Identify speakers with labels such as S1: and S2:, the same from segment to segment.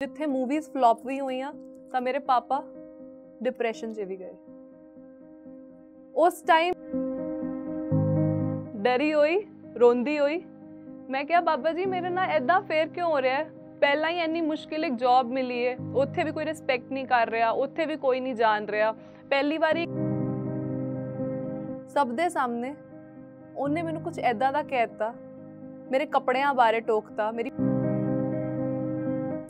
S1: ਜਿੱਥੇ movies flop ਵੀ ਹੋਈਆਂ ਤਾਂ ਮੇਰੇ ਪਾਪਾ ਡਿਪਰੈਸ਼ਨ 'ਚ ਵੀ ਗਏ ਉਸ ਟਾਈਮ ਡਰੀ ਹੋਈ ਰੋਂਦੀ ਹੋਈ ਮੈਂ ਕਿਹਾ ਬਾਬਾ ਜੀ ਮੇਰੇ ਨਾਲ ਐਦਾਂ ਫੇਰ ਕਿਉਂ ਹੋ ਰਿਹਾ ਹੈ ਪਹਿਲਾਂ ਹੀ ਇੰਨੀ ਮੁਸ਼ਕਿਲ ਇੱਕ ਜੌਬ ਮਿਲੀ ਹੈ ਉੱਥੇ ਵੀ ਕੋਈ ਰਿਸਪੈਕਟ ਨਹੀਂ ਕਰ ਰਿਹਾ ਉੱਥੇ ਵੀ ਕੋਈ ਨਹੀਂ ਜਾਣ ਰਿਹਾ ਪਹਿਲੀ ਵਾਰੀ ਸਭ ਦੇ ਸਾਹਮਣੇ ਉਹਨੇ ਮੈਨੂੰ ਕੁਝ ਐਦਾਂ ਦਾ ਕਹਿ ਦਿੱਤਾ ਮੇਰੇ ਕੱਪੜਿਆਂ ਬਾਰੇ ਟੋਕਤਾ ਮੇਰੀ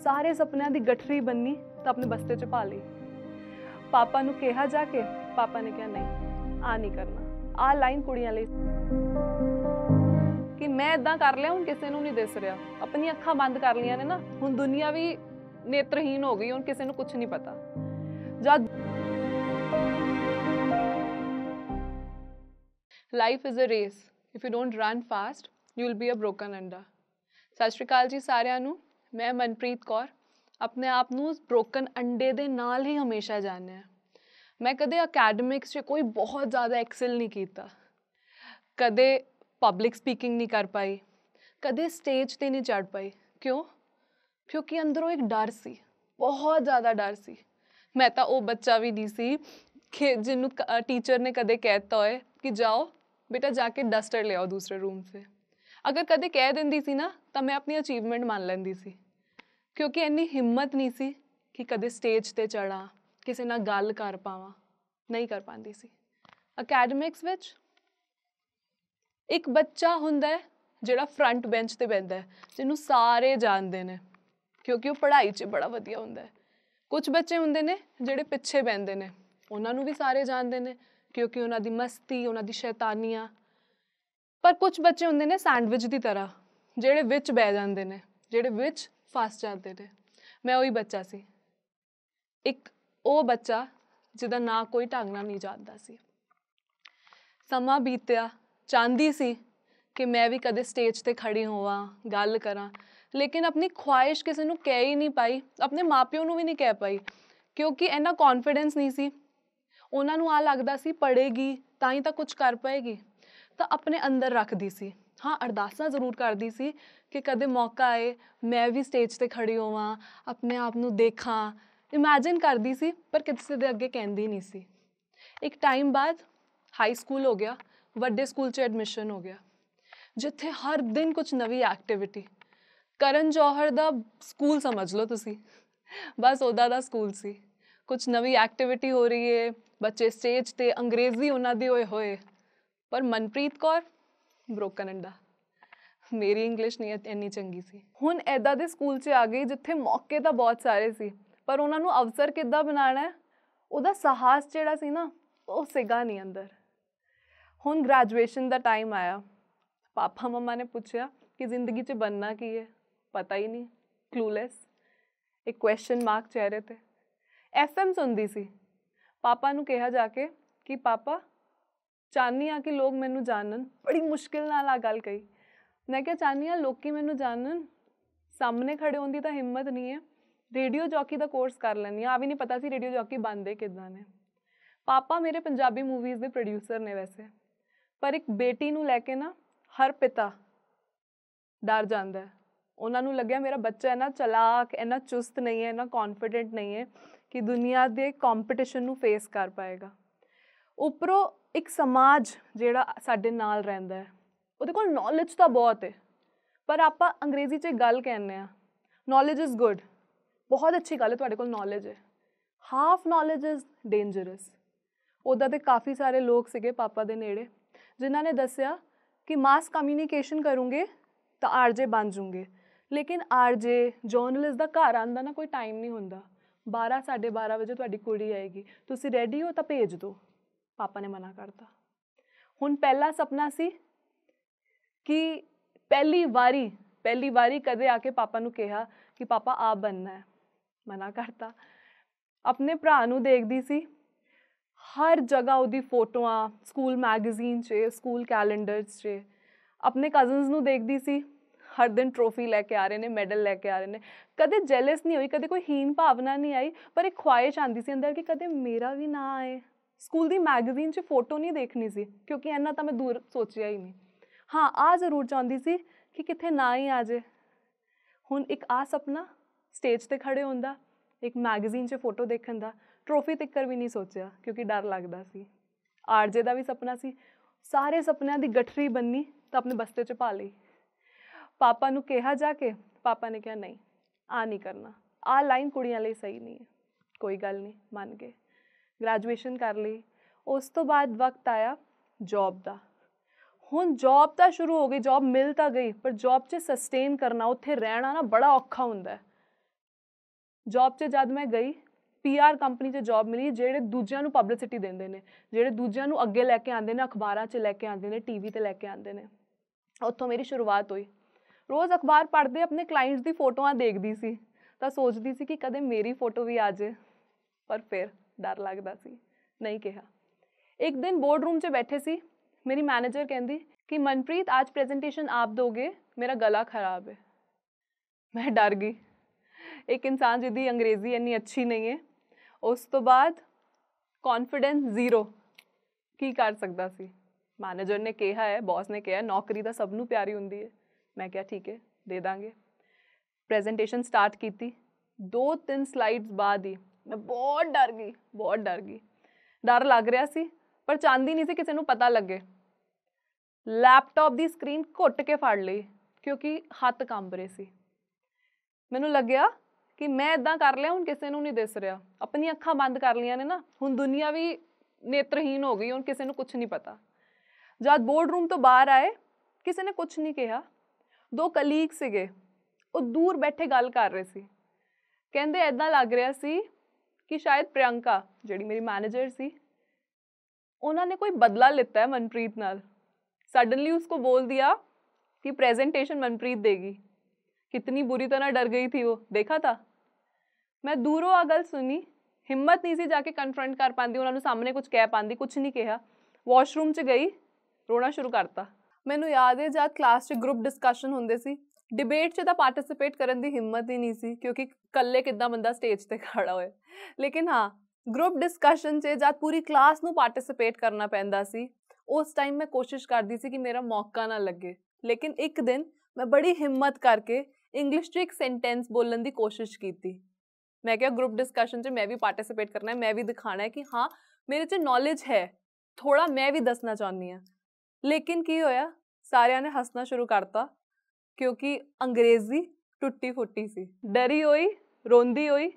S1: ਸਾਰੇ ਸੁਪਨਿਆਂ ਦੀ ਗਠਰੀ ਬੰਨੀ ਤਾਂ ਆਪਣੇ ਬਸਤੇ 'ਚ ਪਾ ਲਈ ਪਾਪਾ ਨੂੰ ਕਿਹਾ ਜਾ ਕੇ ਪਾਪਾ ਨੇ ਕਿਹਾ ਨਹੀਂ ਆ ਨਹੀਂ ਕਰਨਾ ਆ ਲਾਈਨ ਕੁੜੀਆਂ ਲਈ ਕਿ ਮੈਂ ਇਦਾਂ ਕਰ ਲਿਆ ਹੁਣ ਕਿਸੇ ਨੂੰ ਨਹੀਂ ਦਿਸ ਰਿਹਾ ਆਪਣੀ ਅੱਖਾਂ ਬੰਦ ਕਰ ਲੀਆਂ ਨੇ ਨਾ ਹੁਣ ਦੁਨੀਆ ਵੀ ਨੇਤਰਹੀਨ ਹੋ ਗਈ ਹੁਣ ਕਿਸੇ ਨੂੰ ਕੁਝ ਨਹੀਂ ਪਤਾ ਜਦ life is a race if you don't run fast you will be a broken ਅੰਡਾ ਸਤਿ ਸ਼੍ਰੀ ਅਕਾਲ ਜੀ ਸਾਰਿਆਂ ਨੂੰ मैं मनप्रीत कौर अपने आप में ब्रोकन अंडे के नाल ही हमेशा जाने है। मैं कदे अकेडमिक्स से कोई बहुत ज़्यादा एक्सेल नहीं किया कदे पब्लिक स्पीकिंग नहीं कर पाई कदे स्टेज पर नहीं चढ़ पाई क्यों क्योंकि अंदरों एक डर से बहुत ज़्यादा डर सी मैं तो वह बच्चा भी नहीं सी खे जिनू टीचर ने कदे कहता है कि जाओ बेटा जाके डस्टर ले आओ दूसरे रूम से अगर कदे कह दें ना तो मैं अपनी अचीवमेंट मान लेंदी सी ਕਿਉਂਕਿ ਇੰਨੀ ਹਿੰਮਤ ਨਹੀਂ ਸੀ ਕਿ ਕਦੇ ਸਟੇਜ ਤੇ ਚੜਾਂ ਕਿਸੇ ਨਾਲ ਗੱਲ ਕਰ ਪਾਵਾਂ ਨਹੀਂ ਕਰ ਪਾਉਂਦੀ ਸੀ ਅਕੈਡਮਿਕਸ ਵਿੱਚ ਇੱਕ ਬੱਚਾ ਹੁੰਦਾ ਹੈ ਜਿਹੜਾ ਫਰੰਟ ਬੈਂਚ ਤੇ ਬੈਂਦਾ ਹੈ ਜਿਹਨੂੰ ਸਾਰੇ ਜਾਣਦੇ ਨੇ ਕਿਉਂਕਿ ਉਹ ਪੜ੍ਹਾਈ 'ਚ ਬੜਾ ਵਧੀਆ ਹੁੰਦਾ ਹੈ ਕੁਝ ਬੱਚੇ ਹੁੰਦੇ ਨੇ ਜਿਹੜੇ ਪਿੱਛੇ ਬੈਂਦੇ ਨੇ ਉਹਨਾਂ ਨੂੰ ਵੀ ਸਾਰੇ ਜਾਣਦੇ ਨੇ ਕਿਉਂਕਿ ਉਹਨਾਂ ਦੀ ਮਸਤੀ ਉਹਨਾਂ ਦੀ ਸ਼ੈਤਾਨੀਆਂ ਪਰ ਕੁਝ ਬੱਚੇ ਹੁੰਦੇ ਨੇ ਸੈਂਡਵਿਚ ਦੀ ਤਰ੍ਹਾਂ ਜਿਹੜੇ ਵਿੱਚ ਬਹਿ ਜਾਂਦੇ ਨੇ ਜਿਹੜੇ ਵਿੱਚ ਫਸ ਜਾਂਦੇ ਨੇ ਮੈਂ ਉਹੀ ਬੱਚਾ ਸੀ ਇੱਕ ਉਹ ਬੱਚਾ ਜਿਹਦਾ ਨਾਂ ਕੋਈ ਢੰਗ ਨਾਲ ਨਹੀਂ ਜਾਣਦਾ ਸੀ ਸਮਾਂ ਬੀਤਿਆ ਚਾਹੁੰਦੀ ਸੀ ਕਿ ਮੈਂ ਵੀ ਕਦੇ ਸਟੇਜ ਤੇ ਖੜੀ ਹੋਵਾਂ ਗੱਲ ਕਰਾਂ ਲੇਕਿਨ ਆਪਣੀ ਖੁਆਇਸ਼ ਕਿਸੇ ਨੂੰ ਕਹਿ ਹੀ ਨਹੀਂ ਪਾਈ ਆਪਣੇ ਮਾਪਿਓ ਨੂੰ ਵੀ ਨਹੀਂ ਕਹਿ ਪਾਈ ਕਿਉਂਕਿ ਇਹਨਾਂ ਕੌਨਫੀਡੈਂਸ ਨਹੀਂ ਸੀ ਉਹਨਾਂ ਨੂੰ ਆ ਲੱਗਦਾ ਸੀ ਪੜੇਗੀ ਤਾਂ ਹੀ ਤਾਂ ਕੁਝ ਕਰ ਪਾਏਗੀ ਤਾਂ ਆਪਣੇ ਅੰਦਰ ਰੱਖਦੀ ਸੀ ਹਾਂ ਅਰਦਾਸਾਂ ਜ਼ਰੂਰ ਕਰਦੀ ਸੀ ਕਿ ਕਦੇ ਮੌਕਾ ਆਏ ਮੈਂ ਵੀ ਸਟੇਜ ਤੇ ਖੜੀ ਹੋਵਾਂ ਆਪਣੇ ਆਪ ਨੂੰ ਦੇਖਾਂ ਇਮੇਜਿਨ ਕਰਦੀ ਸੀ ਪਰ ਕਿਸੇ ਦੇ ਅੱਗੇ ਕਹਿੰਦੀ ਨਹੀਂ ਸੀ ਇੱਕ ਟਾਈਮ ਬਾਅਦ ਹਾਈ ਸਕੂਲ ਹੋ ਗਿਆ ਵੱਡੇ ਸਕੂਲ 'ਚ ਐਡਮਿਸ਼ਨ ਹੋ ਗਿਆ ਜਿੱਥੇ ਹਰ ਦਿਨ ਕੁਝ ਨਵੀਂ ਐਕਟੀਵਿਟੀ ਕਰਨ ਜੋਹਰ ਦਾ ਸਕੂਲ ਸਮਝ ਲਓ ਤੁਸੀਂ ਬਸ ਉਹਦਾ ਦਾ ਸਕੂਲ ਸੀ ਕੁਝ ਨਵੀਂ ਐਕਟੀਵਿਟੀ ਹੋ ਰਹੀ ਏ ਬੱਚੇ ਸਟੇਜ ਤੇ ਅੰਗਰੇਜ਼ੀ ਉਹਨਾਂ ਦੀ ਹੋਏ ਹੋਏ ਪਰ ਮਨਪ੍ਰੀਤ ਕੌਰ ਬ੍ਰੋਕਨ ਅੰਡਾ ਮੇਰੀ ਇੰਗਲਿਸ਼ ਨਹੀਂ ਇੰਨੀ ਚੰਗੀ ਸੀ ਹੁਣ ਐਦਾ ਦੇ ਸਕੂਲ 'ਚ ਆ ਗਈ ਜਿੱਥੇ ਮੌਕੇ ਤਾਂ ਬਹੁਤ ਸਾਰੇ ਸੀ ਪਰ ਉਹਨਾਂ ਨੂੰ ਅਵਸਰ ਕਿੱਦਾਂ ਬਣਾਣਾ ਉਹਦਾ ਸਾਹਸ ਜਿਹੜਾ ਸੀ ਨਾ ਉਹ ਸਿਗਾ ਨਹੀਂ ਅੰਦਰ ਹੁਣ ਗ੍ਰੈਜੂਏਸ਼ਨ ਦਾ ਟਾਈਮ ਆਇਆ ਪਾਪਾ ਮਮਾ ਨੇ ਪੁੱਛਿਆ ਕਿ ਜ਼ਿੰਦਗੀ 'ਚ ਬੰਨਣਾ ਕੀ ਹੈ ਪਤਾ ਹੀ ਨਹੀਂ ਕਲੂਲੈਸ ਇੱਕ ਕੁਐਸਚਨ ਮਾਰਕ ਚਿਹਰੇ ਤੇ ਐਫਐਮ ਸੁਣਦੀ ਸੀ ਪਾਪਾ ਨੂੰ ਕਿਹਾ ਜਾ ਕੇ ਕਿ ਪਾਪਾ ਚਾਹਨੀ ਆ ਕਿ ਲੋਕ ਮੈਨੂੰ ਜਾਣਨ ਬੜੀ ਮੁਸ਼ਕਿਲ ਨਾਲ ਆ ਗੱਲ ਕਹੀ ਮੈਂ ਕਿਹਾ ਚਾਹਨੀ ਆ ਲੋਕੀ ਮੈਨੂੰ ਜਾਣਨ ਸਾਹਮਣੇ ਖੜੇ ਹੋਣ ਦੀ ਤਾਂ ਹਿੰਮਤ ਨਹੀਂ ਹੈ ਰੇਡੀਓ ਜੌਕੀ ਦਾ ਕੋਰਸ ਕਰ ਲੈਣੀ ਆ ਵੀ ਨਹੀਂ ਪਤਾ ਸੀ ਰੇਡੀਓ ਜੌਕੀ ਬੰਦੇ ਕਿਦਾਂ ਨੇ ਪਾਪਾ ਮੇਰੇ ਪੰਜਾਬੀ ਮੂਵੀਜ਼ ਦੇ ਪ੍ਰੋਡਿਊਸਰ ਨੇ ਵੈਸੇ ਪਰ ਇੱਕ ਬੇਟੀ ਨੂੰ ਲੈ ਕੇ ਨਾ ਹਰ ਪਿਤਾ ਡਰ ਜਾਂਦਾ ਹੈ ਉਹਨਾਂ ਨੂੰ ਲੱਗਿਆ ਮੇਰਾ ਬੱਚਾ ਨਾ ਚਲਾਕ ਇਹਨਾਂ ਚੁਸਤ ਨਹੀਂ ਹੈ ਇਹਨਾਂ ਕੌਨਫੀਡੈਂਟ ਨਹੀਂ ਹੈ ਕਿ ਦੁਨੀਆ ਦੇ ਕੰਪੀਟੀਸ਼ਨ ਨੂੰ ਫੇਸ ਕਰ ਪਾਏਗਾ ਉਪਰੋਂ ਇੱਕ ਸਮਾਜ ਜਿਹੜਾ ਸਾਡੇ ਨਾਲ ਰਹਿੰਦਾ ਹੈ ਉਹਦੇ ਕੋਲ ਨੌਲੇਜ ਤਾਂ ਬਹੁਤ ਹੈ ਪਰ ਆਪਾਂ ਅੰਗਰੇਜ਼ੀ 'ਚ ਗੱਲ ਕਹਿੰਨੇ ਆ ਨੌਲੇਜ ਇਜ਼ ਗੁੱਡ ਬਹੁਤ ਅੱਛੀ ਗੱਲ ਹੈ ਤੁਹਾਡੇ ਕੋਲ ਨੌਲੇਜ ਹੈ ਹਾਫ ਨੌਲੇਜ ਇਜ਼ ਡੇਂਜਰਸ ਉਹਦਾ ਤੇ ਕਾਫੀ ਸਾਰੇ ਲੋਕ ਸੀਗੇ ਪਾਪਾ ਦੇ ਨੇੜੇ ਜਿਨ੍ਹਾਂ ਨੇ ਦੱਸਿਆ ਕਿ ਮਾਸ ਕਮਿਊਨੀਕੇਸ਼ਨ ਕਰੂੰਗੇ ਤਾਂ ਆਰਜੇ ਬਣ ਜੂਗੇ ਲੇਕਿਨ ਆਰਜੇ ਜਰਨਲਿਸਟ ਦਾ ਘਰ ਆਂਦਾ ਨਾ ਕੋਈ ਟਾਈਮ ਨਹੀਂ ਹੁੰਦਾ 12 12:30 ਵਜੇ ਤੁਹਾਡੀ ਕੁੜੀ ਆਏਗੀ ਤੁਸੀਂ ਰੈਡੀ ਹੋ ਤਾਂ ਭੇਜ ਦਿਓ ਪਾਪਾ ਨੇ ਮਨਾ ਕਰਤਾ ਹੁਣ ਪਹਿਲਾ ਸੁਪਨਾ ਸੀ ਕਿ ਪਹਿਲੀ ਵਾਰੀ ਪਹਿਲੀ ਵਾਰੀ ਕਦੇ ਆ ਕੇ ਪਾਪਾ ਨੂੰ ਕਿਹਾ ਕਿ ਪਾਪਾ ਆਪ ਬੰਨਣਾ ਹੈ ਮਨਾ ਕਰਤਾ ਆਪਣੇ ਭਰਾ ਨੂੰ ਦੇਖਦੀ ਸੀ ਹਰ ਜਗ੍ਹਾ ਉਹਦੀ ਫੋਟੋਆਂ ਸਕੂਲ ਮੈਗਜ਼ੀਨ 'ਚ ਸਕੂਲ ਕੈਲੰਡਰਸ 'ਚ ਆਪਣੇ ਕਜ਼ਨਸ ਨੂੰ ਦੇਖਦੀ ਸੀ ਹਰ ਦਿਨ ਟਰੋਫੀ ਲੈ ਕੇ ਆ ਰਹੇ ਨੇ ਮੈਡਲ ਲੈ ਕੇ ਆ ਰਹੇ ਨੇ ਕਦੇ ਜੈਲਸ ਨਹੀਂ ਹੋਈ ਕਦੇ ਕੋਈ ਹੀਨ ਭਾਵਨਾ ਨਹੀਂ ਆਈ ਪਰ ਇੱਕ ਖੁਆਇਸ਼ ਆਂਦੀ ਸੀ ਅੰਦਰ ਕਿ ਕਦੇ ਮੇਰਾ ਵੀ ਨਾ ਆਏ ਸਕੂਲ ਦੀ ਮੈਗਜ਼ੀਨ 'ਚ ਫੋਟੋ ਨਹੀਂ ਦੇਖਣੀ ਸੀ ਕਿਉਂਕਿ ਇੰਨਾ ਤਾਂ ਮੈਂ ਦੂਰ ਸੋਚਿਆ ਹੀ ਨਹੀਂ ਹਾਂ ਆ ਜ਼ਰੂਰ ਚਾਹੁੰਦੀ ਸੀ ਕਿ ਕਿੱਥੇ ਨਾ ਹੀ ਆ ਜੇ ਹੁਣ ਇੱਕ ਆ ਸੁਪਨਾ ਸਟੇਜ ਤੇ ਖੜੇ ਹੁੰਦਾ ਇੱਕ ਮੈਗਜ਼ੀਨ 'ਚ ਫੋਟੋ ਦੇਖਣ ਦਾ ਟਰੋਫੀ ਤੱਕਰ ਵੀ ਨਹੀਂ ਸੋਚਿਆ ਕਿਉਂਕਿ ਡਰ ਲੱਗਦਾ ਸੀ ਆਰਜੇ ਦਾ ਵੀ ਸੁਪਨਾ ਸੀ ਸਾਰੇ ਸੁਪਨਿਆਂ ਦੀ ਗਠਰੀ ਬੰਨੀ ਤਾਂ ਆਪਣੇ ਬਸਤੇ 'ਚ ਪਾ ਲਈ ਪਾਪਾ ਨੂੰ ਕਿਹਾ ਜਾ ਕੇ ਪਾਪਾ ਨੇ ਕਿਹਾ ਨਹੀਂ ਆ ਨਹੀਂ ਕਰਨਾ ਆ ਲਾਈਨ ਕੁੜੀਆਂ ਲਈ ਸਹੀ ਨਹੀਂ ਹੈ ਕੋਈ ਗੱਲ ਨਹੀਂ ਮੰਨ ਗਏ ਗ੍ਰੈਜੂਏਸ਼ਨ ਕਰ ਲਈ ਉਸ ਤੋਂ ਬਾਅਦ ਵਕਤ ਆਇਆ ਜੌਬ ਦਾ ਹੁਣ ਜੌਬ ਤਾਂ ਸ਼ੁਰੂ ਹੋ ਗਈ ਜੌਬ ਮਿਲ ਤਾਂ ਗਈ ਪਰ ਜੌਬ 'ਚ ਸਸਟੇਨ ਕਰਨਾ ਉੱਥੇ ਰਹਿਣਾ ਨਾ ਬੜਾ ਔਖਾ ਹੁੰਦਾ ਹੈ ਜੌਬ 'ਚ ਜਦ ਮੈਂ ਗਈ ਪੀਆਰ ਕੰਪਨੀ 'ਚ ਜੌਬ ਮਿਲੀ ਜਿਹੜੇ ਦੂਜਿਆਂ ਨੂੰ ਪਬਲਿਸਿਟੀ ਦਿੰਦੇ ਨੇ ਜਿਹੜੇ ਦੂਜਿਆਂ ਨੂੰ ਅੱਗੇ ਲੈ ਕੇ ਆਉਂਦੇ ਨੇ ਅਖਬਾਰਾਂ 'ਚ ਲੈ ਕੇ ਆਉਂਦੇ ਨੇ ਟੀਵੀ ਤੇ ਲੈ ਕੇ ਆਉਂਦੇ ਨੇ ਉੱਥੋਂ ਮੇਰੀ ਸ਼ੁਰੂਆਤ ਹੋਈ ਰੋਜ਼ ਅਖਬਾਰ ਪੜ੍ਹਦੇ ਆਪਣੇ ਕਲਾਇੰਟਸ ਦੀ ਫੋਟੋਆਂ ਦੇਖਦੀ ਸੀ ਤਾਂ ਸੋਚਦੀ ਸੀ ਕਿ ਕਦੇ ਮੇਰੀ ਫੋਟੋ ਵੀ ਆ ਜਾਏ ਪਰ ਫਿਰ ਡਰ ਲੱਗਦਾ ਸੀ ਨਹੀਂ ਕਿਹਾ ਇੱਕ ਦਿਨ ਬੋਰਡ ਰੂਮ 'ਚ ਬੈਠੇ ਸੀ ਮੇਰੀ ਮੈਨੇਜਰ ਕਹਿੰਦੀ ਕਿ ਮਨਪ੍ਰੀਤ ਅੱਜ ਪ੍ਰੈਜੈਂਟੇਸ਼ਨ ਆਪ ਦੋਗੇ ਮੇਰਾ ਗਲਾ ਖਰਾਬ ਹੈ ਮੈਂ ਡਰ ਗਈ ਇੱਕ ਇਨਸਾਨ ਜਿਹਦੀ ਅੰਗਰੇਜ਼ੀ ਇੰਨੀ ਅੱਛੀ ਨਹੀਂ ਹੈ ਉਸ ਤੋਂ ਬਾਅਦ ਕੌਨਫੀਡੈਂਸ ਜ਼ੀਰੋ ਕੀ ਕਰ ਸਕਦਾ ਸੀ ਮੈਨੇਜਰ ਨੇ ਕਿਹਾ ਹੈ ਬੌਸ ਨੇ ਕਿਹਾ ਨੌਕਰੀ ਤਾਂ ਸਭ ਨੂੰ ਪਿਆਰੀ ਹੁੰਦੀ ਹੈ ਮੈਂ ਕਿਹਾ ਠੀਕ ਹੈ ਦੇ ਦਾਂਗੇ ਪ੍ਰੈਜੈਂਟੇਸ਼ਨ ਸਟਾਰਟ ਕੀਤੀ ਦੋ ਤਿੰਨ ਸਲਾਈਡਸ ਬਾਅਦ ਹੀ ਮੈਂ ਬਹੁਤ ਡਰ ਗਈ ਬਹੁਤ ਡਰ ਗਈ ਡਰ ਲੱਗ ਰਿਹਾ ਸੀ ਪਰ ਚਾਂਦੀ ਨਹੀਂ ਸੀ ਕਿਸੇ ਨੂੰ ਪਤਾ ਲੱਗੇ ਲੈਪਟਾਪ ਦੀ ਸਕਰੀਨ ਘੁੱਟ ਕੇ ਫੜ ਲਈ ਕਿਉਂਕਿ ਹੱਥ ਕੰਬ ਰਹੇ ਸੀ ਮੈਨੂੰ ਲੱਗਿਆ ਕਿ ਮੈਂ ਇਦਾਂ ਕਰ ਲਿਆ ਹੁਣ ਕਿਸੇ ਨੂੰ ਨਹੀਂ ਦਿਸ ਰਿਹਾ ਆਪਣੀ ਅੱਖਾਂ ਬੰਦ ਕਰ ਲੀਆਂ ਨੇ ਨਾ ਹੁਣ ਦੁਨੀਆ ਵੀ ਨੇਤਰਹੀਨ ਹੋ ਗਈ ਹੁਣ ਕਿਸੇ ਨੂੰ ਕੁਝ ਨਹੀਂ ਪਤਾ ਜਦ ਬੋਰਡ ਰੂਮ ਤੋਂ ਬਾਹਰ ਆਏ ਕਿਸੇ ਨੇ ਕੁਝ ਨਹੀਂ ਕਿਹਾ ਦੋ ਕਲੀਗ ਸੀਗੇ ਉਹ ਦੂਰ ਬੈਠੇ ਗੱਲ ਕਰ ਰਹੇ ਸੀ ਕਹਿੰਦੇ ਐਦਾਂ ਲੱਗ ਰਿਹਾ ਸੀ कि शायद प्रियंका जी मेरी मैनेजर सी उन्होंने कोई बदला लिता है मनप्रीत नाल सडनली उसको बोल दिया कि प्रेजेंटेशन मनप्रीत देगी कितनी बुरी तरह डर गई थी वो देखा था मैं दूरों आ गल सुनी हिम्मत नहीं सी जाके कन्फ्रंट कर पाती उन्होंने सामने कुछ कह पाती कुछ नहीं कहा वॉशरूम च गई रोना शुरू करता ਮੈਨੂੰ याद है जब क्लास से ग्रुप डिस्कशन होंगे ਡਿਬੇਟ 'ਚ ਤਾਂ ਪਾਰਟਿਸਿਪੇਟ ਕਰਨ ਦੀ ਹਿੰਮਤ ਹੀ ਨਹੀਂ ਸੀ ਕਿਉਂਕਿ ਇਕੱਲੇ ਕਿੱਦਾਂ ਬੰਦਾ ਸਟੇਜ ਤੇ ਖੜਾ ਹੋਏ ਲੇਕਿਨ ਹਾਂ ਗਰੁੱਪ ਡਿਸਕਸ਼ਨ 'ਚ ਜਦ ਪੂਰੀ ਕਲਾਸ ਨੂੰ ਪਾਰਟਿਸਿਪੇਟ ਕਰਨਾ ਪੈਂਦਾ ਸੀ ਉਸ ਟਾਈਮ ਮੈਂ ਕੋਸ਼ਿਸ਼ ਕਰਦੀ ਸੀ ਕਿ ਮੇਰਾ ਮੌਕਾ ਨਾ ਲੱਗੇ ਲੇਕਿਨ ਇੱਕ ਦਿਨ ਮੈਂ ਬੜੀ ਹਿੰਮਤ ਕਰਕੇ ਇੰਗਲਿਸ਼ 'ਚ ਇੱਕ ਸੈਂਟੈਂਸ ਬੋਲਣ ਦੀ ਕੋਸ਼ਿਸ਼ ਕੀਤੀ ਮੈਂ ਕਿਹਾ ਗਰੁੱਪ ਡਿਸਕਸ਼ਨ 'ਚ ਮੈਂ ਵੀ ਪਾਰਟਿਸਿਪੇਟ ਕਰਨਾ ਹੈ ਮੈਂ ਵੀ ਦਿਖਾਣਾ ਹੈ ਕਿ ਹਾਂ ਮੇਰੇ 'ਚ ਨੌਲੇਜ ਹੈ ਥੋੜਾ ਮੈਂ ਵੀ ਦੱਸਣਾ ਚਾਹੁੰਦੀ ਆ ਲੇਕਿਨ ਕੀ ਹੋਇਆ ਸਾਰਿਆਂ ਨੇ ਹੱਸਣਾ ਸ਼ੁਰੂ ਕਰਤਾ ਕਿਉਂਕਿ ਅੰਗਰੇਜ਼ੀ ਟੁੱਟੀ ਫੁੱਟੀ ਸੀ ਡਰੀ ਹੋਈ ਰੋਂਦੀ ਹੋਈ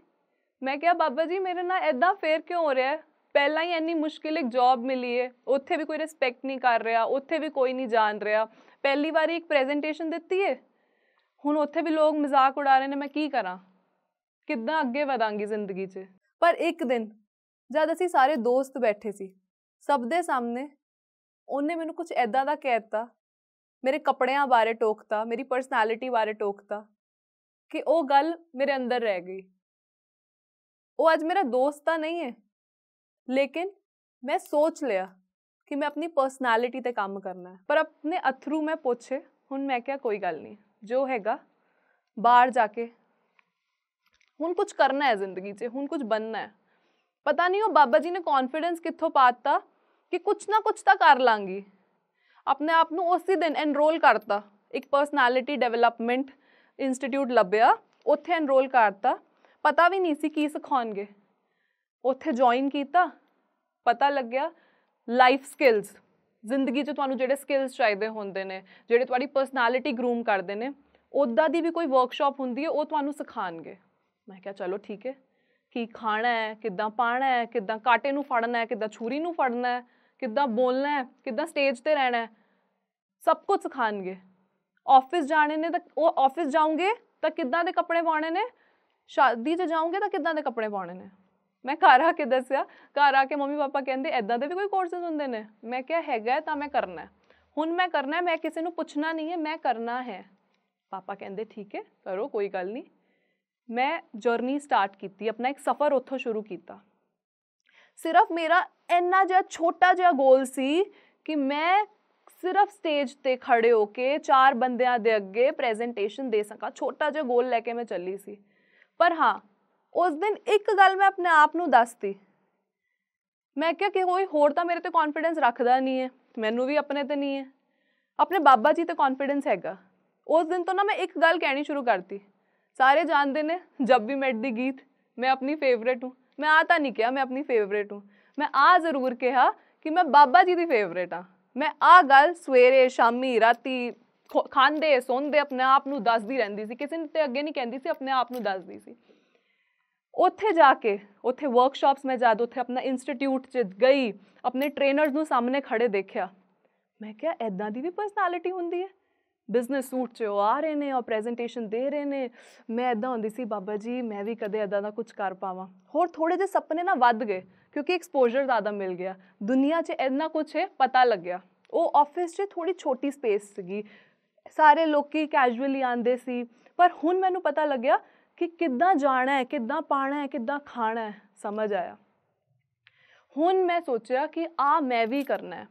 S1: ਮੈਂ ਕਿਹਾ ਬਾਬਾ ਜੀ ਮੇਰੇ ਨਾਲ ਐਦਾਂ ਫੇਰ ਕਿਉਂ ਹੋ ਰਿਹਾ ਹੈ ਪਹਿਲਾਂ ਹੀ ਇੰਨੀ ਮੁਸ਼ਕਿਲ ਇੱਕ ਜੌਬ ਮਿਲੀ ਹੈ ਉੱਥੇ ਵੀ ਕੋਈ ਰਿਸਪੈਕਟ ਨਹੀਂ ਕਰ ਰਿਹਾ ਉੱਥੇ ਵੀ ਕੋਈ ਨਹੀਂ ਜਾਣ ਰਿਹਾ ਪਹਿਲੀ ਵਾਰੀ ਇੱਕ ਪ੍ਰੈਜੈਂਟੇਸ਼ਨ ਦਿੱਤੀ ਹੈ ਹੁਣ ਉੱਥੇ ਵੀ ਲੋਕ ਮਜ਼ਾਕ ਉਡਾ ਰਹੇ ਨੇ ਮੈਂ ਕੀ ਕਰਾਂ ਕਿੱਦਾਂ ਅੱਗੇ ਵਧਾਂਗੀ ਜ਼ਿੰਦਗੀ 'ਚ ਪਰ ਇੱਕ ਦਿਨ ਜਦ ਅਸੀਂ ਸਾਰੇ ਦੋਸਤ ਬੈਠੇ ਸੀ ਸਭ ਦੇ ਸਾਹਮਣੇ ਉਹਨੇ ਮੈਨੂੰ ਕੁਝ ਐਦਾਂ ਦਾ ਕਹਿ ਦਿੱਤਾ मेरे कपड़िया बारे टोकता मेरी परसनैलिटी बारे टोकता कि वह गल मेरे अंदर रह गई वो अज मेरा दोस्त तो नहीं है लेकिन मैं सोच लिया कि मैं अपनी परसनैलिटी पर काम करना है पर अपने अथरू मैं पूछे हूँ मैं क्या कोई गल नहीं जो है बहर जाके हूँ कुछ करना है जिंदगी से हूँ कुछ बनना है पता नहीं वो बाबा जी ने कॉन्फिडेंस कितों पाता कि कुछ ना कुछ तो कर लाँगी ਆਪਣੇ ਆਪ ਨੂੰ ਉਸੇ ਦਿਨ ਐਨਰੋਲ ਕਰਤਾ ਇੱਕ ਪਰਸਨੈਲਿਟੀ ਡਿਵੈਲਪਮੈਂਟ ਇੰਸਟੀਚਿਊਟ ਲੱਭਿਆ ਉੱਥੇ ਐਨਰੋਲ ਕਰਤਾ ਪਤਾ ਵੀ ਨਹੀਂ ਸੀ ਕੀ ਸਿਖਾਉਣਗੇ ਉੱਥੇ ਜੁਆਇਨ ਕੀਤਾ ਪਤਾ ਲੱਗਿਆ ਲਾਈਫ ਸਕਿਲਸ ਜ਼ਿੰਦਗੀ 'ਚ ਤੁਹਾਨੂੰ ਜਿਹੜੇ ਸਕਿਲਸ ਚਾਹੀਦੇ ਹੁੰਦੇ ਨੇ ਜਿਹੜੇ ਤੁਹਾਡੀ ਪਰਸਨੈਲਿਟੀ ਗਰੂਮ ਕਰਦੇ ਨੇ ਉਦਾਂ ਦੀ ਵੀ ਕੋਈ ਵਰਕਸ਼ਾਪ ਹੁੰਦੀ ਹੈ ਉਹ ਤੁਹਾਨੂੰ ਸਿਖਾਣਗੇ ਮੈਂ ਕਿਹਾ ਚਲੋ ਠੀਕ ਹੈ ਕੀ ਖਾਣਾ ਹੈ ਕਿੱਦਾਂ ਪਾਣਾ ਹੈ ਕਿੱਦਾਂ ਕਾਟੇ ਨੂੰ ਫੜਨਾ ਹੈ ਕਿੱਦਾਂ ਛੁਰੀ ਨੂੰ ਫੜਨਾ ਹੈ ਕਿੱਦਾਂ ਬੋਲਣਾ ਹੈ ਕਿੱਦਾਂ ਸਟੇਜ ਤੇ ਰਹਿਣਾ ਹੈ सब कुछ सिखाएंगे ऑफिस जाने ने तो ऑफिस जाऊंगे तो किदा के कपड़े पाने ने शादी से जाऊँगे तो किदा के कपड़े पाने ने मैं घर आके दसिया घर आके मम्मी पापा कहें इदा के भी कोई कोर्सेस होंगे ने मैं क्या है तो मैं करना हूँ मैं करना मैं किसी को पूछना नहीं है मैं करना है पापा कहें ठीक है करो कोई गल नहीं मैं जर्नी स्टार्ट की अपना एक सफ़र उतों शुरू किया सिर्फ मेरा इन्ना जहा छोटा जहा गोल सी कि मैं ਸਿਰਫ ਸਟੇਜ ਤੇ ਖੜੇ ਹੋ ਕੇ ਚਾਰ ਬੰਦਿਆਂ ਦੇ ਅੱਗੇ ਪ੍ਰੈਜੈਂਟੇਸ਼ਨ ਦੇ ਸਕਾਂ ਛੋਟਾ ਜਿਹਾ ਗੋਲ ਲੈ ਕੇ ਮੈਂ ਚੱਲੀ ਸੀ ਪਰ ਹਾਂ ਉਸ ਦਿਨ ਇੱਕ ਗੱਲ ਮੈਂ ਆਪਣੇ ਆਪ ਨੂੰ ਦੱਸਤੀ ਮੈਂ ਕਿਹਾ ਕਿ ਕੋਈ ਹੋਰ ਤਾਂ ਮੇਰੇ ਤੇ ਕੌਨਫੀਡੈਂਸ ਰੱਖਦਾ ਨਹੀਂ ਹੈ ਮੈਨੂੰ ਵੀ ਆਪਣੇ ਤੇ ਨਹੀਂ ਹੈ ਆਪਣੇ ਬਾਬਾ ਜੀ ਤੇ ਕੌਨਫੀਡੈਂਸ ਹੈਗਾ ਉਸ ਦਿਨ ਤੋਂ ਨਾ ਮੈਂ ਇੱਕ ਗੱਲ ਕਹਿਣੀ ਸ਼ੁਰੂ ਕਰਤੀ ਸਾਰੇ ਜਾਣਦੇ ਨੇ ਜਬ ਵੀ ਮੈਟ ਦੀ ਗੀਤ ਮੈਂ ਆਪਣੀ ਫੇਵਰੇਟ ਹੂੰ ਮੈਂ ਆ ਤਾਂ ਨਹੀਂ ਕਿਹਾ ਮੈਂ ਆਪਣੀ ਫੇਵਰੇਟ ਹੂੰ ਮੈਂ ਆ ਜ਼ਰੂਰ ਕਿਹਾ ਕਿ ਮੈਂ ਬਾਬਾ ਜੀ ਦੀ ਫੇਵਰੇਟ ਆ ਮੈਂ ਆ ਗੱਲ ਸਵੇਰੇ ਸ਼ਾਮੀ ਰਾਤੀ ਖਾਂਦੇ ਸੌਂਦੇ ਆਪਣੇ ਆਪ ਨੂੰ ਦੱਸਦੀ ਰਹਿੰਦੀ ਸੀ ਕਿਸੇ ਨੂੰ ਤੇ ਅੱਗੇ ਨਹੀਂ ਕਹਿੰਦੀ ਸੀ ਆਪਣੇ ਆਪ ਨੂੰ ਦੱਸਦੀ ਸੀ ਉੱਥੇ ਜਾ ਕੇ ਉੱਥੇ ਵਰਕਸ਼ਾਪਸ ਮੈਂ ਜਦ ਉੱਥੇ ਆਪਣਾ ਇੰਸਟੀਟਿਊਟ 'ਚ ਗਈ ਆਪਣੇ ਟ੍ਰੇਨਰਸ ਨੂੰ ਸਾਹਮਣੇ ਖੜੇ ਦੇਖਿਆ ਮੈਂ ਕਿਹਾ ਐਦਾਂ ਦੀ ਵੀ ਪਰਸਨੈਲਿਟੀ ਹੁੰਦੀ ਹੈ ਬਿਜ਼ਨਸ ਸੂਟ 'ਚ ਆ ਰਹੇ ਨੇ ਔਰ ਪ੍ਰੈਜੈਂਟੇਸ਼ਨ ਦੇ ਰਹੇ ਨੇ ਮੈਂ ਇਦਾਂ ਹੁੰਦੀ ਸੀ ਬਾਬਾ ਜੀ ਮੈਂ ਵੀ ਕਦੇ ਇਦਾਂ ਦਾ ਕੁਝ ਕਰ ਪਾਵਾਂ ਹੋਰ ਥੋੜੇ ਜਿਹੇ ਸੁਪਨੇ ਨਾ ਵੱਧ ਗਏ ਕਿਉਂਕਿ ਐਕਸਪੋਜ਼ਰ ਜ਼ਿਆਦਾ ਮਿਲ ਗਿਆ ਦੁਨੀਆ 'ਚ ਇੰਨਾ ਕੁਝ ਹੈ ਪਤਾ ਲੱਗਿਆ ਉਹ ਆਫਿਸ 'ਚ ਥੋੜੀ ਛੋਟੀ ਸਪੇਸ ਸੀਗੀ ਸਾਰੇ ਲੋਕੀ ਕੈਜੂਅਲੀ ਆਂਦੇ ਸੀ ਪਰ ਹੁਣ ਮੈਨੂੰ ਪਤਾ ਲੱਗਿਆ ਕਿ ਕਿੱਦਾਂ ਜਾਣਾ ਹੈ ਕਿੱਦਾਂ ਪਾਣਾ ਹੈ ਕਿੱਦਾਂ ਖਾਣਾ ਹੈ ਸਮਝ ਆਇਆ ਹੁਣ ਮੈਂ ਸੋਚਿਆ ਕਿ ਆ ਮੈਂ ਵੀ ਕਰਨਾ ਹੈ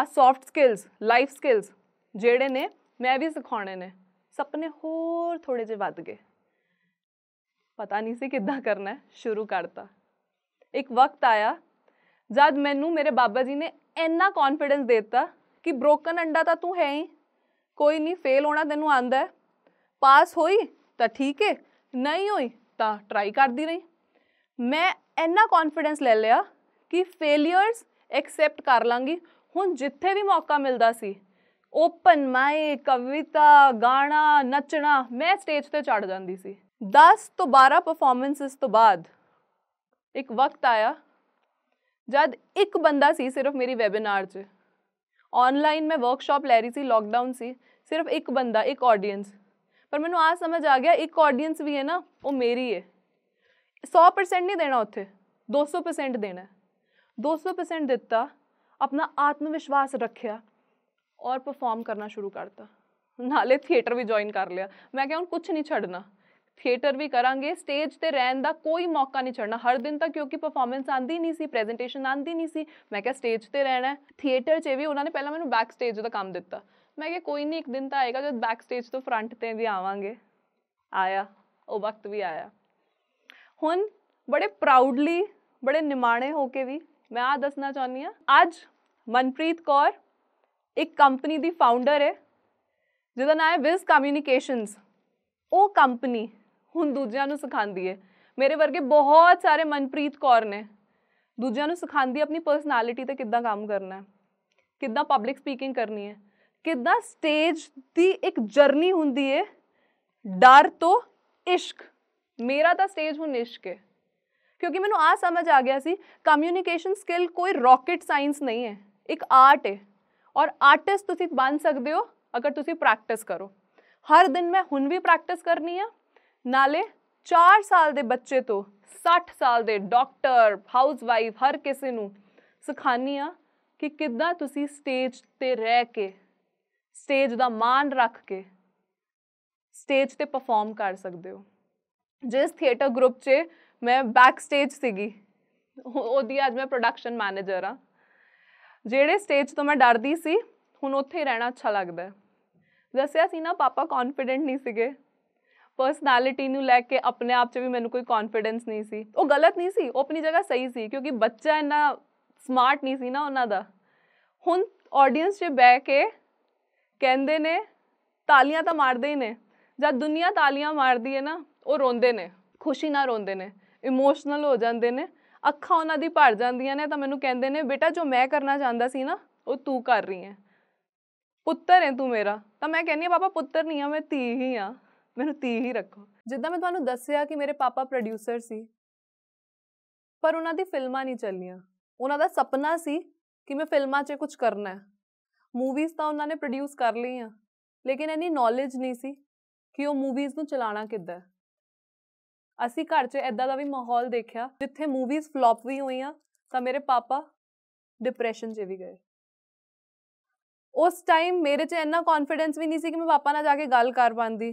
S1: ਆ ਸੌਫਟ ਸਕਿਲਸ ਲਾਈਫ ਸਕਿਲਸ ਜਿਹੜੇ ਨੇ ਮੈਂ ਵੀ ਸਿਖਾਉਣੇ ਨੇ ਸੁਪਨੇ ਹੋਰ ਥੋੜੇ ਜਿਹਾ ਵੱਧ ਗਏ ਪਤਾ ਨਹੀਂ ਸੀ ਕਿੱਦਾਂ ਕਰਨਾ ਸ਼ੁਰੂ ਕਰਤਾ ਇੱਕ ਵਕਤ ਆਇਆ ਜਦ ਮੈਨੂੰ ਮੇਰੇ ਬਾਬਾ ਜੀ ਨੇ ਇੰਨਾ ਕੌਨਫੀਡੈਂਸ ਦਿੱਤਾ ਕਿ ਬ੍ਰੋਕਨ ਅੰਡਾ ਤਾਂ ਤੂੰ ਹੈ ਹੀ ਕੋਈ ਨਹੀਂ ਫੇਲ ਹੋਣਾ ਤੈਨੂੰ ਆਂਦਾ ਪਾਸ ਹੋਈ ਤਾਂ ਠੀਕ ਹੈ ਨਹੀਂ ਹੋਈ ਤਾਂ ਟਰਾਈ ਕਰਦੀ ਰਹੀ ਮੈਂ ਇੰਨਾ ਕੌਨਫੀਡੈਂਸ ਲੈ ਲਿਆ ਕਿ ਫੇਲਿਅਰਸ ਐਕਸੈਪਟ ਕਰ ਲਾਂਗੀ ਹੁਣ ਜਿੱਥੇ ਵੀ ਮੌਕਾ ਮਿਲਦਾ ਸੀ ओपन माइक कविता गाना नचना मैं स्टेज पर चढ़ जाती सी 10 तो बारह परफॉर्मेंसेस तो बाद एक वक्त आया जब एक बंदा सी सिर्फ मेरी वेबिनार च ऑनलाइन मैं वर्कशॉप ले रही थी लॉकडाउन से सिर्फ एक बंदा एक ऑडियंस पर मैं आज समझ आ गया एक ऑडियंस भी है ना वो मेरी है सौ परसेंट नहीं देना उत्थे दो सौ परसेंट देना दो सौ परसेंट दिता अपना आत्मविश्वास रखिया ਔਰ ਪਰਫਾਰਮ ਕਰਨਾ ਸ਼ੁਰੂ ਕਰਤਾ ਨਾਲੇ ਥੀਏਟਰ ਵੀ ਜੁਆਇਨ ਕਰ ਲਿਆ ਮੈਂ ਕਿਹਾ ਹੁਣ ਕੁਝ ਨਹੀਂ ਛੱਡਣਾ ਥੀਏਟਰ ਵੀ ਕਰਾਂਗੇ ਸਟੇਜ ਤੇ ਰਹਿਣ ਦਾ ਕੋਈ ਮੌਕਾ ਨਹੀਂ ਛੱਡਣਾ ਹਰ ਦਿਨ ਤਾਂ ਕਿਉਂਕਿ ਪਰਫਾਰਮੈਂਸ ਆਂਦੀ ਨਹੀਂ ਸੀ ਪ੍ਰੈਜੈਂਟੇਸ਼ਨ ਆਂਦੀ ਨਹੀਂ ਸੀ ਮੈਂ ਕਿਹਾ ਸਟੇਜ ਤੇ ਰਹਿਣਾ ਥੀਏਟਰ 'ਚ ਵੀ ਉਹਨਾਂ ਨੇ ਪਹਿਲਾਂ ਮੈਨੂੰ ਬੈਕ ਸਟੇਜ ਦਾ ਕੰਮ ਦਿੱਤਾ ਮੈਂ ਕਿਹਾ ਕੋਈ ਨਹੀਂ ਇੱਕ ਦਿਨ ਤਾਂ ਆਏਗਾ ਜਦ ਬੈਕ ਸਟੇਜ ਤੋਂ ਫਰੰਟ ਤੇ ਵੀ ਆਵਾਂਗੇ ਆਇਆ ਉਹ ਵਕਤ ਵੀ ਆਇਆ ਹੁਣ ਬੜੇ ਪ੍ਰਾਊਡਲੀ ਬੜੇ ਨਿਮਾਣੇ ਹੋ ਕੇ ਵੀ ਮੈਂ ਆ ਦੱਸਣਾ ਚਾਹੁੰਦੀ ਆ ਅੱਜ ਮਨਪ੍ਰੀਤ ਕੌਰ ਇੱਕ ਕੰਪਨੀ ਦੀ ਫਾਊਂਡਰ ਹੈ ਜਿਹਦਾ ਨਾਮ ਹੈ ਵਿਸ ਕਮਿਊਨੀਕੇਸ਼ਨਸ ਉਹ ਕੰਪਨੀ ਹੁਣ ਦੂਜਿਆਂ ਨੂੰ ਸਿਖਾਉਂਦੀ ਹੈ ਮੇਰੇ ਵਰਗੇ ਬਹੁਤ ਸਾਰੇ ਮਨਪ੍ਰੀਤ ਕੌਰ ਨੇ ਦੂਜਿਆਂ ਨੂੰ ਸਿਖਾਉਂਦੀ ਆਪਣੀ ਪਰਸਨੈਲਿਟੀ ਤੇ ਕਿੱਦਾਂ ਕੰਮ ਕਰਨਾ ਹੈ ਕਿੱਦਾਂ ਪਬਲਿਕ ਸਪੀਕਿੰਗ ਕਰਨੀ ਹੈ ਕਿੱਦਾਂ ਸਟੇਜ ਦੀ ਇੱਕ ਜਰਨੀ ਹੁੰਦੀ ਹੈ ਡਰ ਤੋਂ ਇਸ਼ਕ ਮੇਰਾ ਤਾਂ ਸਟੇਜ ਹੁਣ ਇਸ਼ਕ ਹੈ ਕਿਉਂਕਿ ਮੈਨੂੰ ਆ ਸਮਝ ਆ ਗਿਆ ਸੀ ਕਮਿਊਨੀਕੇਸ਼ਨ ਸਕਿੱਲ ਕੋਈ ਰਾਕਟ ਸਾਇੰਸ ਨਹੀਂ ਹੈ ਇੱਕ ਆਰਟ ਹੈ ਔਰ ਆਰਟਿਸਟ ਤੁਸੀਂ ਬਣ ਸਕਦੇ ਹੋ ਅਗਰ ਤੁਸੀਂ ਪ੍ਰੈਕਟਿਸ ਕਰੋ ਹਰ ਦਿਨ ਮੈਂ ਹੁਣ ਵੀ ਪ੍ਰੈਕਟਿਸ ਕਰਨੀ ਆ ਨਾਲੇ 4 ਸਾਲ ਦੇ ਬੱਚੇ ਤੋਂ 60 ਸਾਲ ਦੇ ਡਾਕਟਰ ਹਾਊਸ ਵਾਈਫ ਹਰ ਕਿਸੇ ਨੂੰ ਸਿਖਾਨੀ ਆ ਕਿ ਕਿੱਦਾਂ ਤੁਸੀਂ ਸਟੇਜ ਤੇ ਰਹਿ ਕੇ ਸਟੇਜ ਦਾ ਮਾਣ ਰੱਖ ਕੇ ਸਟੇਜ ਤੇ ਪਰਫਾਰਮ ਕਰ ਸਕਦੇ ਹੋ ਜਿਸ ਥੀਏਟਰ ਗਰੁੱਪ 'ਚ ਮੈਂ ਬੈਕ ਸਟੇਜ ਸੀਗੀ ਉਹਦੀ ਅੱਜ ਮੈਂ ਪ੍ਰੋਡਕਸ਼ਨ ਮੈਨੇਜਰ ਆ ਜਿਹੜੇ ਸਟੇਜ ਤੋਂ ਮੈਂ ਡਰਦੀ ਸੀ ਹੁਣ ਉੱਥੇ ਰਹਿਣਾ ਅੱਛਾ ਲੱਗਦਾ ਹੈ ਦੱਸਿਆ ਸੀ ਨਾ ਪਾਪਾ ਕੌਨਫੀਡੈਂਟ ਨਹੀਂ ਸੀਗੇ ਪਰਸਨੈਲਿਟੀ ਨੂੰ ਲੈ ਕੇ ਆਪਣੇ ਆਪ 'ਚ ਵੀ ਮੈਨੂੰ ਕੋਈ ਕੌਨਫੀਡੈਂਸ ਨਹੀਂ ਸੀ ਉਹ ਗਲਤ ਨਹੀਂ ਸੀ ਉਹ ਆਪਣੀ ਜਗ੍ਹਾ ਸਹੀ ਸੀ ਕਿਉਂਕਿ ਬੱਚਾ ਇੰਨਾ ਸਮਾਰਟ ਨਹੀਂ ਸੀ ਨਾ ਉਹਨਾਂ ਦਾ ਹੁਣ ਆਡੀਅנס 'ਚ ਬਹਿ ਕੇ ਕਹਿੰਦੇ ਨੇ ਤਾਲੀਆਂ ਤਾਂ ਮਾਰਦੇ ਹੀ ਨੇ ਜਦ ਦੁਨੀਆ ਤਾਲੀਆਂ ਮਾਰਦੀ ਹੈ ਨਾ ਉਹ ਰੋਂਦੇ ਨੇ ਖੁਸ਼ੀ ਨਾਲ ਰੋਂਦੇ ਨੇ ਇਮੋਸ਼ਨਲ ਹੋ ਜਾਂਦੇ ਨੇ ਅੱਖਾਂ ਉਹਨਾਂ ਦੀ ਭਰ ਜਾਂਦੀਆਂ ਨੇ ਤਾਂ ਮੈਨੂੰ ਕਹਿੰਦੇ ਨੇ ਬੇਟਾ ਜੋ ਮੈਂ ਕਰਨਾ ਚਾਹੁੰਦਾ ਸੀ ਨਾ ਉਹ ਤੂੰ ਕਰ ਰਹੀ ਹੈ ਪੁੱਤਰ ਹੈ ਤੂੰ ਮੇਰਾ ਤਾਂ ਮੈਂ ਕਹਿੰਨੀ ਆ ਪਾਪਾ ਪੁੱਤਰ ਨਹੀਂ ਆ ਮੈਂ ਧੀ ਹੀ ਆ ਮੈਨੂੰ ਧੀ ਹੀ ਰੱਖੋ ਜਿੱਦਾਂ ਮੈਂ ਤੁਹਾਨੂੰ ਦੱਸਿਆ ਕਿ ਮੇਰੇ ਪਾਪਾ ਪ੍ਰੋਡਿਊਸਰ ਸੀ ਪਰ ਉਹਨਾਂ ਦੀ ਫਿਲਮਾਂ ਨਹੀਂ ਚੱਲੀਆਂ ਉਹਨਾਂ ਦਾ ਸੁਪਨਾ ਸੀ ਕਿ ਮੈਂ ਫਿਲਮਾਂ 'ਚ ਕੁਝ ਕਰਨਾ ਹੈ ਮੂਵੀਜ਼ ਤਾਂ ਉਹਨਾਂ ਨੇ ਪ੍ਰੋਡਿਊਸ ਕਰ ਲਈਆਂ ਲੇਕਿਨ ਇਹਨੀ ਨੌਲੇਜ ਨਹੀਂ ਸੀ ਕਿ ਉਹ ਮੂਵੀਜ਼ ਨੂੰ ਚਲਾਉਣਾ ਕਿੱਦਾਂ ਅਸੀਂ ਘਰ 'ਚ ਐਦਾਂ ਦਾ ਵੀ ਮਾਹੌਲ ਦੇਖਿਆ ਜਿੱਥੇ ਮੂਵੀਜ਼ ਫਲॉप ਵੀ ਹੋਈਆਂ ਤਾਂ ਮੇਰੇ ਪਾਪਾ ਡਿਪਰੈਸ਼ਨ 'ਚ ਵੀ ਗਏ ਉਸ ਟਾਈਮ ਮੇਰੇ 'ਚ ਇੰਨਾ ਕੌਨਫੀਡੈਂਸ ਵੀ ਨਹੀਂ ਸੀ ਕਿ ਮੈਂ ਪਾਪਾ ਨਾਲ ਜਾ ਕੇ ਗੱਲ ਕਰ ਪਾਂਦੀ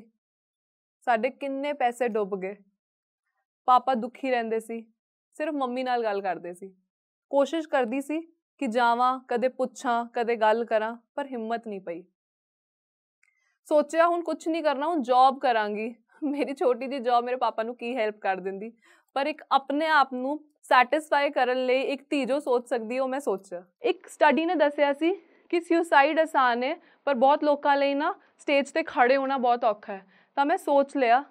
S1: ਸਾਡੇ ਕਿੰਨੇ ਪੈਸੇ ਡੁੱਬ ਗਏ ਪਾਪਾ ਦੁਖੀ ਰਹਿੰਦੇ ਸੀ ਸਿਰਫ ਮੰਮੀ ਨਾਲ ਗੱਲ ਕਰਦੇ ਸੀ ਕੋਸ਼ਿਸ਼ ਕਰਦੀ ਸੀ ਕਿ ਜਾਵਾਂ ਕਦੇ ਪੁੱਛਾਂ ਕਦੇ ਗੱਲ ਕਰਾਂ ਪਰ ਹਿੰਮਤ ਨਹੀਂ ਪਈ ਸੋਚਿਆ ਹੁਣ ਕੁਝ ਨਹੀਂ ਕਰਨਾ ਹੁਣ ਜੌਬ ਕਰਾਂਗੀ ਮੇਰੀ ਛੋਟੀ ਜੀ ਜੌਬ ਮੇਰੇ ਪਾਪਾ ਨੂੰ ਕੀ ਹੈਲਪ ਕਰ ਦਿੰਦੀ ਪਰ ਇੱਕ ਆਪਣੇ ਆਪ ਨੂੰ ਸੈਟੀਸਫਾਈ ਕਰਨ ਲਈ ਇੱਕ ਧੀ ਜੋ ਸੋਚ ਸਕਦੀ ਉਹ ਮੈਂ ਸੋਚਿਆ ਇੱਕ ਸਟੱਡੀ ਨੇ ਦੱਸਿਆ ਸੀ ਕਿ ਸੁਸਾਈਡ ਆਸਾਨ ਹੈ ਪਰ ਬਹੁਤ ਲੋਕਾਂ ਲਈ ਨਾ ਸਟੇਜ ਤੇ ਖੜੇ ਹੋਣਾ ਬਹੁਤ ਔਖਾ ਹੈ ਤਾਂ ਮੈਂ ਸੋਚ ਲਿਆ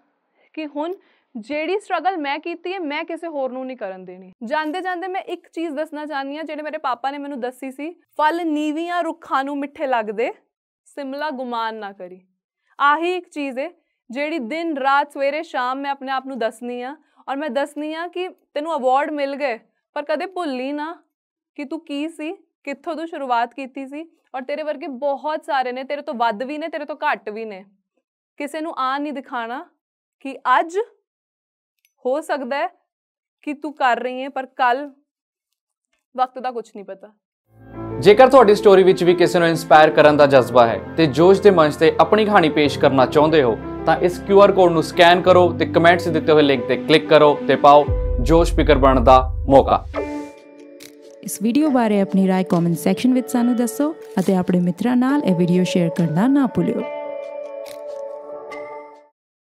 S1: ਕਿ ਹੁਣ ਜਿਹੜੀ ਸਟਰਗਲ ਮੈਂ ਕੀਤੀ ਹੈ ਮੈਂ ਕਿਸੇ ਹੋਰ ਨੂੰ ਨਹੀਂ ਕਰਨ ਦੇਣੀ ਜਾਂਦੇ ਜਾਂਦੇ ਮੈਂ ਇੱਕ ਚੀਜ਼ ਦੱਸਣਾ ਚਾਹਨੀ ਆ ਜਿਹੜੇ ਮੇਰੇ ਪਾਪਾ ਨੇ ਮੈਨੂੰ ਦੱਸੀ ਸੀ ਫਲ ਨੀਵੀਆਂ ਰੁੱਖਾਂ ਨੂੰ ਮਿੱਠੇ ਲੱਗਦੇ ਸਿਮਲਾ ਗੁਮਾਨ ਨਾ ਕਰੀ ਆਹੀ ਇੱਕ ਚੀਜ਼ ਹੈ ਜਿਹੜੀ ਦਿਨ ਰਾਤ ਸਵੇਰੇ ਸ਼ਾਮ ਮੈਂ ਆਪਣੇ ਆਪ ਨੂੰ ਦੱਸਨੀ ਆ ਔਰ ਮੈਂ ਦੱਸਨੀ ਆ ਕਿ ਤੈਨੂੰ ਅਵਾਰਡ ਮਿਲ ਗਏ ਪਰ ਕਦੇ ਭੁੱਲੀ ਨਾ ਕਿ ਤੂੰ ਕੀ ਸੀ ਕਿੱਥੋਂ ਤੂੰ ਸ਼ੁਰੂਆਤ ਕੀਤੀ ਸੀ ਔਰ ਤੇਰੇ ਵਰਗੇ ਬਹੁਤ ਸਾਰੇ ਨੇ ਤੇਰੇ ਤੋਂ ਵੱਧ ਵੀ ਨੇ ਤੇਰੇ ਤੋਂ ਘੱਟ ਵੀ ਨੇ ਕਿਸੇ ਨੂੰ ਆ ਨਹੀਂ ਦਿਖਾਣਾ ਕਿ ਅੱਜ ਹੋ ਸਕਦਾ ਹੈ ਕਿ ਤੂੰ ਕਰ ਰਹੀ ਹੈ ਪਰ ਕੱਲ ਵਕਤ ਦਾ ਕੁਝ ਨਹੀਂ ਪਤਾ ਜੇਕਰ ਤੁਹਾਡੀ ਸਟੋਰੀ ਵਿੱਚ ਵੀ ਕਿਸੇ ਨੂੰ ਇਨਸਪਾਇਰ ਕਰਨ ਦਾ ਜਜ਼ਬਾ ਹੈ ਤੇ ਜੋਸ਼ ਦੇ ਮੰਚ ਤੇ ਆਪਣੀ ਕਹਾਣੀ ਪੇਸ਼ ਕਰਨਾ ਚਾਹੁੰਦੇ ਹੋ ਤਾਂ ਇਸ QR ਕੋਡ ਨੂੰ ਸਕੈਨ ਕਰੋ ਤੇ ਕਮੈਂਟਸ ਦਿੱਤੇ ਹੋਏ ਲਿੰਕ ਤੇ ਕਲਿੱਕ ਕਰੋ ਤੇ ਪਾਓ ਜੋਸ਼ ਸਪੀਕਰ ਬਣਨ ਦਾ ਮੌਕਾ ਇਸ ਵੀਡੀਓ ਬਾਰੇ ਆਪਣੀ رائے ਕਮੈਂਟ ਸੈਕਸ਼ਨ ਵਿੱਚ ਸਾਨੂੰ ਦੱਸੋ ਅਤੇ ਆਪਣੇ ਮਿੱਤਰਾਂ ਨਾਲ ਇਹ ਵੀਡੀਓ ਸ਼ੇਅਰ ਕਰਨਾ ਨਾ ਭੁੱਲਿਓ